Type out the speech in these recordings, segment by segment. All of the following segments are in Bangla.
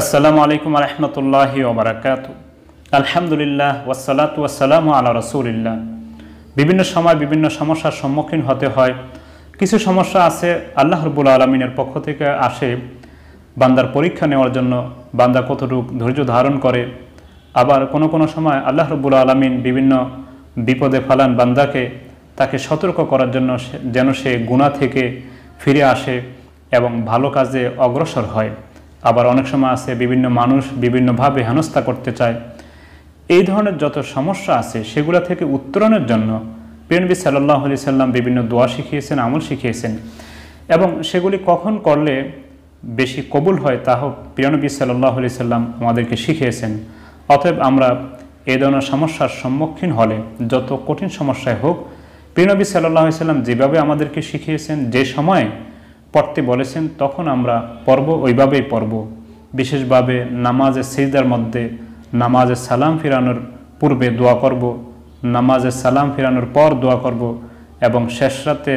আসসালামু আলাইকুম রহমতুল্লাহি ওবরাকাত আলহামদুলিল্লাহ ওসালাত ওয়াসালাম আলা রসুলিল্লাহ বিভিন্ন সময় বিভিন্ন সমস্যার সম্মুখীন হতে হয় কিছু সমস্যা আছে আল্লাহ রবুল আলমিনের পক্ষ থেকে আসে বান্দার পরীক্ষা নেওয়ার জন্য বান্দা কতটুকু ধৈর্য ধারণ করে আবার কোনো কোনো সময় আল্লাহ রবুল আলমিন বিভিন্ন বিপদে ফালান বান্দাকে তাকে সতর্ক করার জন্য যেন সে গুণা থেকে ফিরে আসে এবং ভালো কাজে অগ্রসর হয় আবার অনেক সময় আছে বিভিন্ন মানুষ বিভিন্নভাবে হেনস্থা করতে চায় এই ধরনের যত সমস্যা আছে সেগুলো থেকে উত্তরণের জন্য পিএনবি সাল্লাহ আলি সাল্লাম বিভিন্ন দোয়া শিখিয়েছেন আমল শিখিয়েছেন এবং সেগুলি কখন করলে বেশি কবুল হয় হোক প্রিয়নবী সাল্লাহ আলি সাল্লাম আমাদেরকে শিখিয়েছেন অতএব আমরা এই ধরনের সমস্যার সম্মুখীন হলে যত কঠিন সমস্যায় হোক প্রিয়নবী সাল্লাহ সাল্লাম যেভাবে আমাদেরকে শিখিয়েছেন যে সময় পড়তে বলেছেন তখন আমরা পর্ব ওইভাবেই পর্ব বিশেষভাবে নামাজের সিজদার মধ্যে নামাজের সালাম ফিরানোর পূর্বে দোয়া করব নামাজের সালাম ফিরানোর পর দোয়া করব এবং শেষ রাতে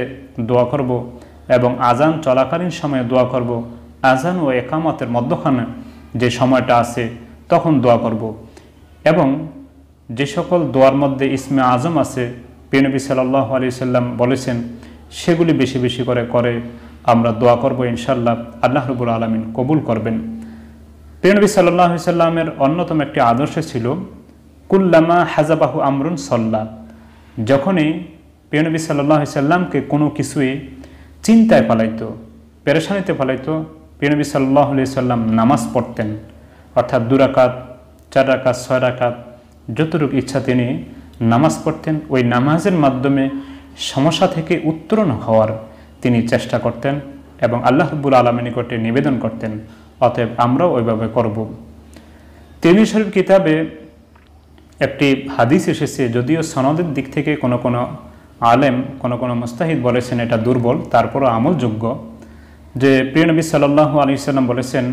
দোয়া করব এবং আজান চলাকালীন সময়ে দোয়া করব আজান ও একামতের মধ্যখানে যে সময়টা আছে তখন দোয়া করব এবং যে সকল দোয়ার মধ্যে ইসমে আজম আছে পিনবী সাল্লাহ আলি সাল্লাম বলেছেন সেগুলি বেশি বেশি করে করে আমরা দোয়া করব ইনশাল্লাহ আল্লাহ রবুল আলমিন কবুল করবেন প্রিয়নবী সাল্লি সাল্লামের অন্যতম একটি আদর্শ ছিল কুল্লামা হাজাবাহু আমরুন সল্লা যখনই প্রিয়নবী সাল্লি সাল্লামকে কোনো কিছুই চিন্তায় পালাইত পেরেশানিতে পালাইত প্রিয়নবী সাল্লাহ সাল্লাম নামাজ পড়তেন অর্থাৎ দুরাকাত চার রাকাত ছয় রাকাত যতটুক ইচ্ছা তিনি নামাজ পড়তেন ওই নামাজের মাধ্যমে সমস্যা থেকে উত্তরণ হওয়ার তিনি চেষ্টা করতেন এবং আল্লাহ রব্বুল আলমী নিকটে নিবেদন করতেন অতএব আমরাও ওইভাবে করব তেবি শরীফ কিতাবে একটি হাদিস এসেছে যদিও সনদের দিক থেকে কোনো কোনো আলেম কোনো কোনো মুস্তাহিদ বলেছেন এটা দুর্বল তারপরও আমলযোগ্য যে প্রিয়নবী সাল্লাল্লাহু আলী সাল্লাম বলেছেন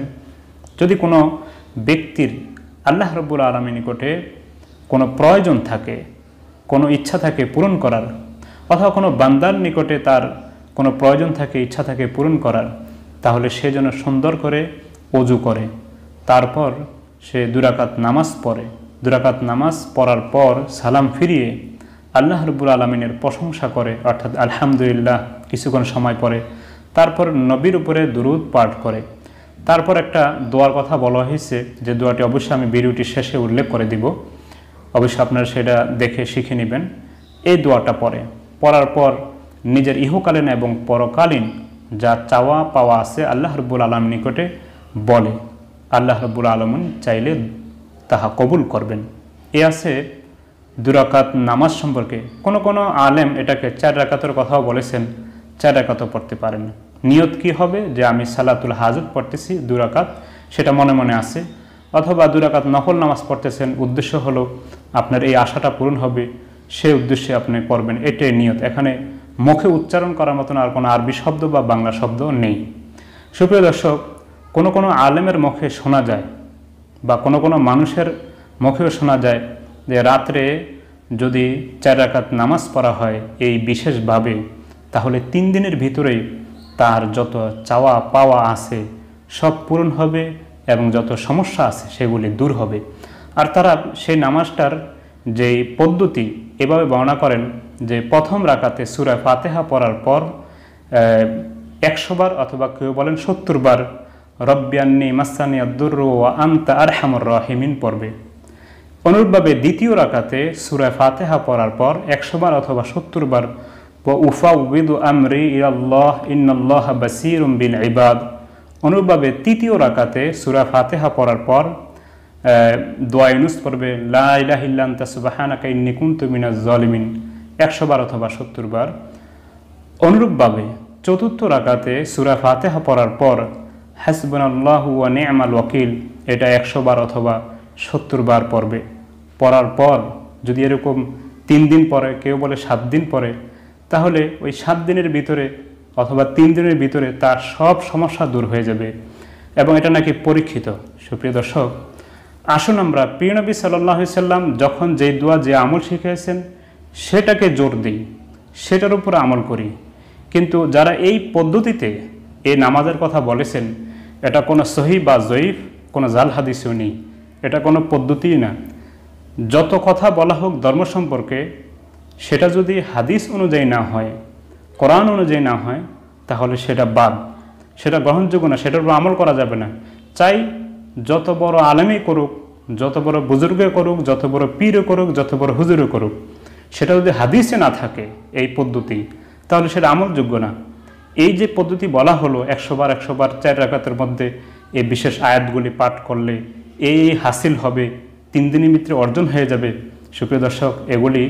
যদি কোনো ব্যক্তির আল্লাহ রব্বুল আলমী নিকটে কোনো প্রয়োজন থাকে কোনো ইচ্ছা থাকে পূরণ করার অথবা কোনো বান্দার নিকটে তার কোনো প্রয়োজন থাকে ইচ্ছা থাকে পূরণ করার তাহলে সে যেন সুন্দর করে অজু করে তারপর সে দুরাকাত নামাজ পড়ে দুরাকাত নামাজ পড়ার পর সালাম ফিরিয়ে আল্লাহ রবুল আলমিনের প্রশংসা করে অর্থাৎ আলহামদুলিল্লাহ কিছুক্ষণ সময় পরে তারপর নবীর উপরে দুরুদ পাঠ করে তারপর একটা দোয়ার কথা বলা হয়েছে যে দোয়াটি অবশ্যই আমি ভিডিওটি শেষে উল্লেখ করে দিব অবশ্যই আপনারা সেটা দেখে শিখে নেবেন এই দোয়াটা পরে পড়ার পর নিজের ইহকালীন এবং পরকালীন যা চাওয়া পাওয়া আছে আল্লাহ রবুল আলম নিকটে বলে আল্লাহ রবুল আলম চাইলে তাহা কবুল করবেন এ আছে দুরাকাত নামাজ সম্পর্কে কোনো কোনো আলেম এটাকে চার রাকাতের কথাও বলেছেন চার রাকাতও পড়তে পারেন নিয়ত কি হবে যে আমি সালাতুল হাজত পড়তেছি দুরাকাত সেটা মনে মনে আছে অথবা দুরাকাত নকল নামাজ পড়তেছেন উদ্দেশ্য হলো আপনার এই আশাটা পূরণ হবে সে উদ্দেশ্যে আপনি করবেন এটাই নিয়ত এখানে মুখে উচ্চারণ করার মতন আর কোনো আরবি শব্দ বা বাংলা শব্দ নেই সুপ্রিয় দর্শক কোনো কোনো আলেমের মুখে শোনা যায় বা কোনো কোনো মানুষের মুখেও শোনা যায় যে রাত্রে যদি চার রাকাত নামাজ পড়া হয় এই বিশেষভাবে তাহলে তিন দিনের ভিতরেই তার যত চাওয়া পাওয়া আছে সব পূরণ হবে এবং যত সমস্যা আছে সেগুলি দূর হবে আর তারা সেই নামাজটার যেই পদ্ধতি এভাবে বর্ণনা করেন যে প্রথম রাকাতে সুরা ফাতেহা পড়ার পর একশোবার অথবা কেউ বলেন সত্তরবার রব্যান্নি মাসানি আদুর আন্তা আর হামর রাহিমিন পড়বে অনুরূপভাবে দ্বিতীয় রাকাতে সুরা ফাতেহা পড়ার পর একশোবার অথবা সত্তরবার উফা উবিদু আমরি ইরাল্লাহ ইন্নল্লাহ বাসির বিল ইবাদ অনুরূপভাবে তৃতীয় রাকাতে সুরা ফাতেহা পড়ার পর দোয়াইনুস পড়বে লা ইলাহিল্লান্তা সুবাহানাকা ইন্নিকুন্তু মিনাজ জলিমিন একশো বার অথবা সত্তর বার অনুরূপভাবে চতুর্থ রাকাতে সুরা ফাতেহা পড়ার পর হাসবুনাল্লাহ ওয়া নেমাল ওয়াকিল এটা একশো বার অথবা সত্তর বার পড়বে পড়ার পর যদি এরকম তিন দিন পরে কেউ বলে সাত দিন পরে তাহলে ওই সাত দিনের ভিতরে অথবা তিন দিনের ভিতরে তার সব সমস্যা দূর হয়ে যাবে এবং এটা নাকি পরীক্ষিত সুপ্রিয় দর্শক আসুন আমরা প্রিয়নবী সাল্লাহ সাল্লাম যখন যে দোয়া যে আমল শিখিয়েছেন সেটাকে জোর দিই সেটার উপর আমল করি কিন্তু যারা এই পদ্ধতিতে এই নামাজের কথা বলেছেন এটা কোনো সহি বা জয়ীফ কোনো জাল হাদিসও নেই এটা কোনো পদ্ধতিই না যত কথা বলা হোক ধর্ম সম্পর্কে সেটা যদি হাদিস অনুযায়ী না হয় কোরআন অনুযায়ী না হয় তাহলে সেটা বাদ সেটা গ্রহণযোগ্য না সেটার উপর আমল করা যাবে না চাই যত বড় আলেমে করুক যত বড় বুজুর্গে করুক যত বড় পীরও করুক যত বড় হুজুরও করুক সেটা যদি হাদিসে না থাকে এই পদ্ধতি তাহলে সেটা আমলযোগ্য না এই যে পদ্ধতি বলা হলো একশোবার একশোবার চার রাকাতের মধ্যে এই বিশেষ আয়াতগুলি পাঠ করলে এই হাসিল হবে তিন দিনের মিত্রে অর্জন হয়ে যাবে সুপ্রিয় দর্শক এগুলি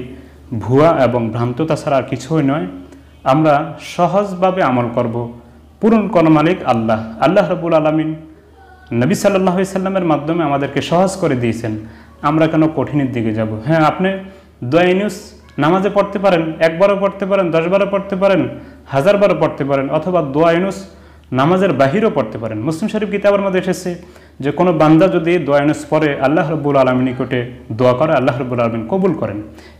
ভুয়া এবং ভ্রান্ততা ছাড়া আর কিছুই নয় আমরা সহজভাবে আমল করব পূরণ কোন মালিক আল্লাহ আল্লাহ রবুল আলমিন নবী সাল্লাহ সাল্লামের মাধ্যমে আমাদেরকে সহজ করে দিয়েছেন আমরা কেন কঠিনের দিকে যাব হ্যাঁ আপনি দোয়াইনুস নামাজে পড়তে পারেন একবারও পড়তে পারেন দশবারও পড়তে পারেন হাজারবারও পড়তে পারেন অথবা ইনুস নামাজের বাহিরও পড়তে পারেন মুসলিম শরীফ কিতাবের মধ্যে এসেছে যে কোনো বান্দা যদি ইনুস পরে আল্লাহ রব্বুল আলমী নিকটে দোয়া করে আল্লাহ রব্বুল আলমিন কবুল করেন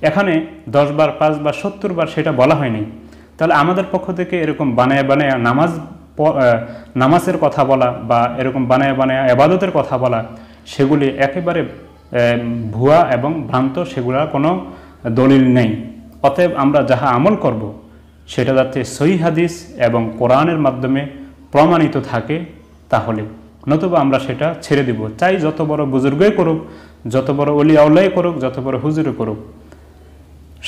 এখানে দশবার পাঁচবার সত্তরবার সেটা বলা হয়নি তাহলে আমাদের পক্ষ থেকে এরকম বানায় বানায় নামাজ নামাজের কথা বলা বা এরকম বানায় বানায় আবাদতের কথা বলা সেগুলি একেবারে ভুয়া এবং ভ্রান্ত সেগুলার কোনো দলিল নেই অতএব আমরা যাহা আমল করব সেটা যাতে সহি হাদিস এবং কোরআনের মাধ্যমে প্রমাণিত থাকে তাহলে নতুবা আমরা সেটা ছেড়ে দিব চাই যত বড় বুজুর্গই করুক যত বড় অলি আউলাই করুক যত বড় হুজুরে করুক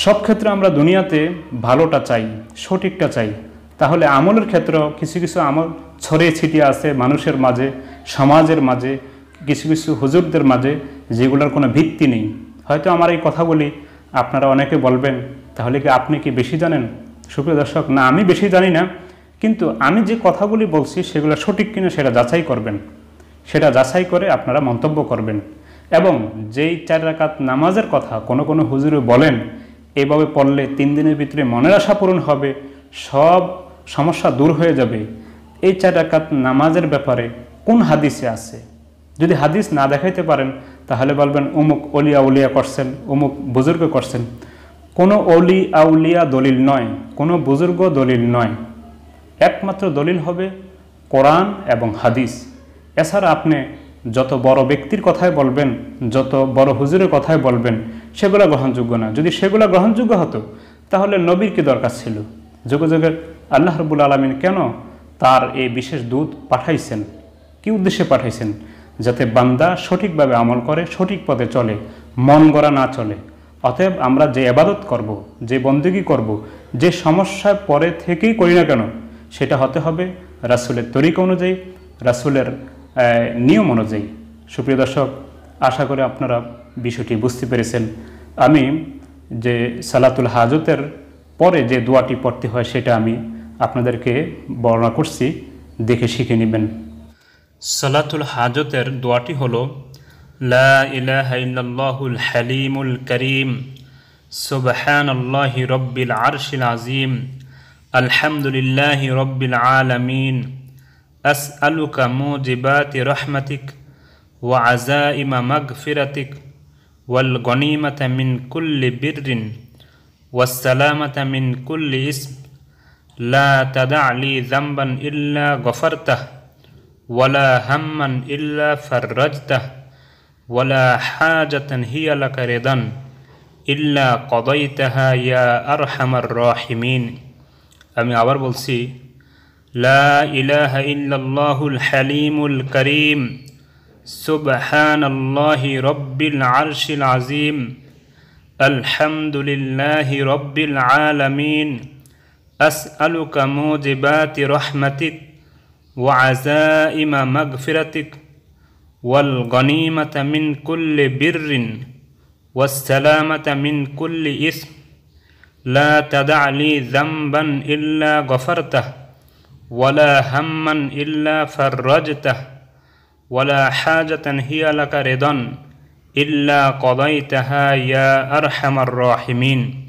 সব ক্ষেত্রে আমরা দুনিয়াতে ভালোটা চাই সঠিকটা চাই তাহলে আমলের ক্ষেত্র কিছু কিছু আমল ছড়িয়ে ছিটিয়ে আছে মানুষের মাঝে সমাজের মাঝে কিছু কিছু হুজুরদের মাঝে যেগুলোর কোনো ভিত্তি নেই হয়তো আমার এই কথাগুলি আপনারা অনেকে বলবেন তাহলে কি আপনি কি বেশি জানেন সুপ্রিয় দর্শক না আমি বেশি জানি না কিন্তু আমি যে কথাগুলি বলছি সেগুলো সঠিক কিনা সেটা যাচাই করবেন সেটা যাচাই করে আপনারা মন্তব্য করবেন এবং যেই চার রাকাত নামাজের কথা কোনো কোনো হুজুরে বলেন এভাবে পড়লে তিন দিনের ভিতরে মনের আশা পূরণ হবে সব সমস্যা দূর হয়ে যাবে এই চার রাকাত নামাজের ব্যাপারে কোন হাদিসে আছে যদি হাদিস না দেখাইতে পারেন তাহলে বলবেন অমুক অলিয়া উলিয়া করছেন অমুক বুজুর্গ করছেন কোনো অলি আউলিয়া দলিল নয় কোনো বুজুর্গ দলিল নয় একমাত্র দলিল হবে কোরআন এবং হাদিস এছাড়া আপনি যত বড় ব্যক্তির কথাই বলবেন যত বড় হুজুরের কথাই বলবেন সেগুলো গ্রহণযোগ্য না যদি সেগুলো গ্রহণযোগ্য হতো তাহলে নবীর কি দরকার ছিল যুগে যুগে আল্লাহ রবুল আলমিন কেন তার এই বিশেষ দূত পাঠাইছেন কি উদ্দেশ্যে পাঠাইছেন যাতে বান্দা সঠিকভাবে আমল করে সঠিক পথে চলে মন গড়া না চলে অতএব আমরা যে আবাদত করব যে বন্দুকি করব যে সমস্যায় পরে থেকেই করি না কেন সেটা হতে হবে রাসুলের তরিক অনুযায়ী রাসুলের নিয়ম অনুযায়ী সুপ্রিয় দর্শক আশা করে আপনারা বিষয়টি বুঝতে পেরেছেন আমি যে সালাতুল হাজতের পরে যে দোয়াটি পড়তে হয় সেটা আমি আপনাদেরকে বর্ণনা করছি দেখে শিখে নেবেন সালাতুল হাজতের দোয়াটি হল লা ইলাহা ইল্লাল্লাহুল হালিমুল করিম সুবহানাল্লাহি রব্বিল আরশিল আজিম আলহামদুলিল্লাহি রব্বিল আলামিন أسألك موجبات رحمتك وعزائم مغفرتك والغنيمة من كل بر والسلامة من كل اسم لا تدع لي ذنبا إلا غفرته ولا هما إلا فرجته ولا حاجة هي لك رضا إلا قضيتها يا أرحم الراحمين أمي عبر بلسي لا إله إلا الله الحليم الكريم سبحان الله رب العرش العظيم الحمد لله رب العالمين أسألك موجبات رحمتك وعزائم مغفرتك والغنيمة من كل بر والسلامة من كل إثم لا تدع لي ذنبا إلا غفرته ولا هما إلا فرجته ولا حاجة هي لك رضا إلا قضيتها يا أرحم الراحمين